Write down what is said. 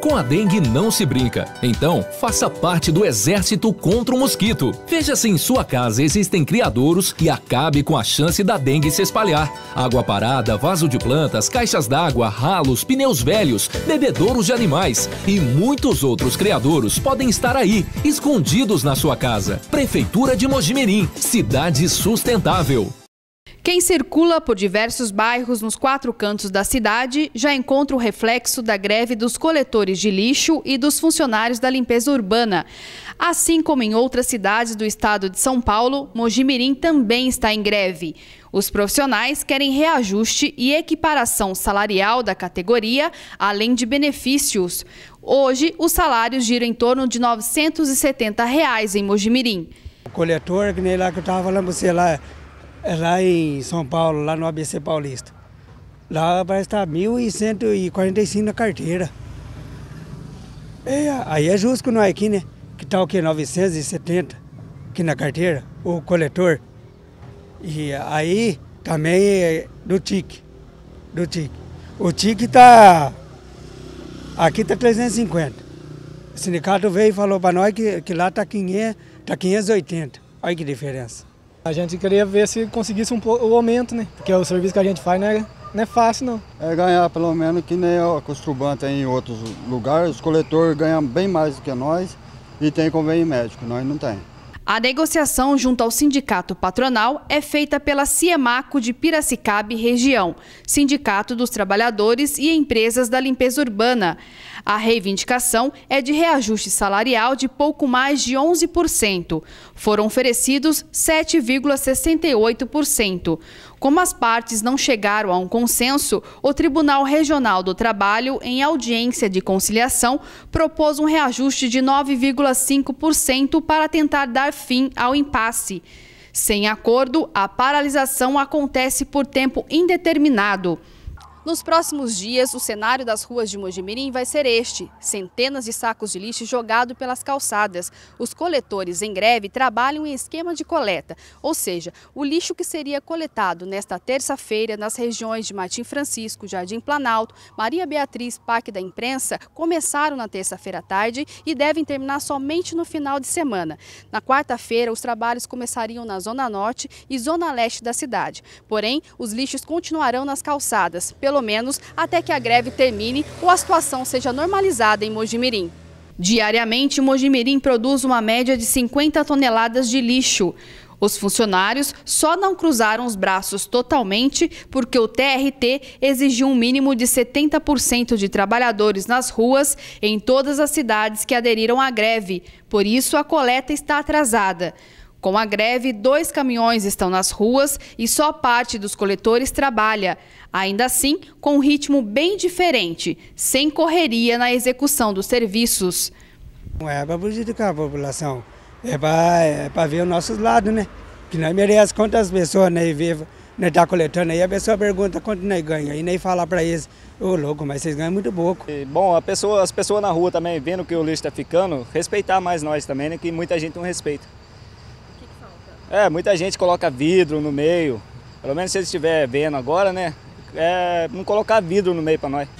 Com a dengue não se brinca. Então, faça parte do exército contra o mosquito. Veja se em sua casa existem criadouros e acabe com a chance da dengue se espalhar. Água parada, vaso de plantas, caixas d'água, ralos, pneus velhos, bebedouros de animais e muitos outros criadouros podem estar aí, escondidos na sua casa. Prefeitura de Mojimirim, cidade sustentável. Quem circula por diversos bairros nos quatro cantos da cidade já encontra o reflexo da greve dos coletores de lixo e dos funcionários da limpeza urbana. Assim como em outras cidades do estado de São Paulo, Mojimirim também está em greve. Os profissionais querem reajuste e equiparação salarial da categoria, além de benefícios. Hoje, os salários giram em torno de R$ 970 reais em Mojimirim. O coletor, que nem lá que eu estava falando você lá, é lá em São Paulo, lá no ABC Paulista. Lá parece que está 1.145 na carteira. É, aí é justo que nós aqui, né? Que tá o quê? 970 aqui na carteira, o coletor. E aí também é do TIC. Do TIC. O TIC tá. Aqui tá 350. O sindicato veio e falou para nós que, que lá tá, 500, tá 580. Olha que diferença. A gente queria ver se conseguisse um o aumento, né? Porque o serviço que a gente faz não é, não é fácil, não. É ganhar pelo menos que nem acostumante em outros lugares. Os coletores ganham bem mais do que nós e tem convênio médico, nós não tem. A negociação junto ao sindicato patronal é feita pela Ciemaco de Piracicaba Região, Sindicato dos Trabalhadores e Empresas da Limpeza Urbana. A reivindicação é de reajuste salarial de pouco mais de 11%. Foram oferecidos 7,68%. Como as partes não chegaram a um consenso, o Tribunal Regional do Trabalho, em audiência de conciliação, propôs um reajuste de 9,5% para tentar dar fim ao impasse. Sem acordo, a paralisação acontece por tempo indeterminado. Nos próximos dias, o cenário das ruas de Mojimirim vai ser este. Centenas de sacos de lixo jogado pelas calçadas. Os coletores em greve trabalham em esquema de coleta, ou seja, o lixo que seria coletado nesta terça-feira nas regiões de Martim Francisco, Jardim Planalto, Maria Beatriz, Parque da Imprensa, começaram na terça-feira à tarde e devem terminar somente no final de semana. Na quarta-feira, os trabalhos começariam na Zona Norte e Zona Leste da cidade. Porém, os lixos continuarão nas calçadas, pelo pelo menos até que a greve termine ou a situação seja normalizada em Mojimirim. Diariamente, Mojimirim produz uma média de 50 toneladas de lixo. Os funcionários só não cruzaram os braços totalmente porque o TRT exigiu um mínimo de 70% de trabalhadores nas ruas em todas as cidades que aderiram à greve. Por isso, a coleta está atrasada. Com a greve, dois caminhões estão nas ruas e só parte dos coletores trabalha. Ainda assim, com um ritmo bem diferente, sem correria na execução dos serviços. Não é para prejudicar a população, é para é ver o nosso lado, né? Que nós merecemos quantas pessoas né, vivas nós tá coletando aí, a pessoa pergunta quanto nós ganha, e nem fala para eles, ô oh, louco, mas vocês ganham muito pouco. E, bom, pessoa, as pessoas na rua também, vendo que o lixo está ficando, respeitar mais nós também, né, que muita gente não respeita. É, muita gente coloca vidro no meio. Pelo menos se eles estiver vendo agora, né? É, não colocar vidro no meio para nós.